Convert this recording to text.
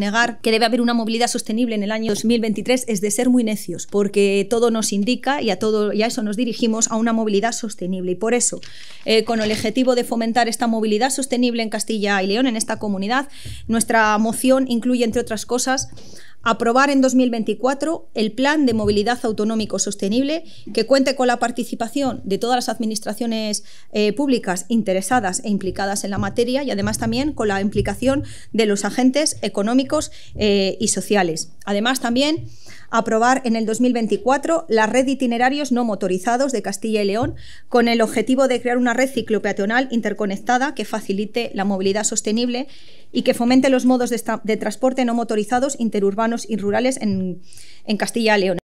Negar que debe haber una movilidad sostenible en el año 2023 es de ser muy necios, porque todo nos indica y a todo y eso nos dirigimos a una movilidad sostenible. Y por eso, eh, con el objetivo de fomentar esta movilidad sostenible en Castilla y León, en esta comunidad, nuestra moción incluye, entre otras cosas, aprobar en 2024 el Plan de Movilidad Autonómico Sostenible que cuente con la participación de todas las administraciones eh, públicas interesadas e implicadas en la materia y además también con la implicación de los agentes económicos eh, y sociales. Además también aprobar en el 2024 la red de itinerarios no motorizados de Castilla y León con el objetivo de crear una red ciclopeatonal interconectada que facilite la movilidad sostenible y que fomente los modos de, transporte no motorizados interurbanos y rurales en Castilla y León.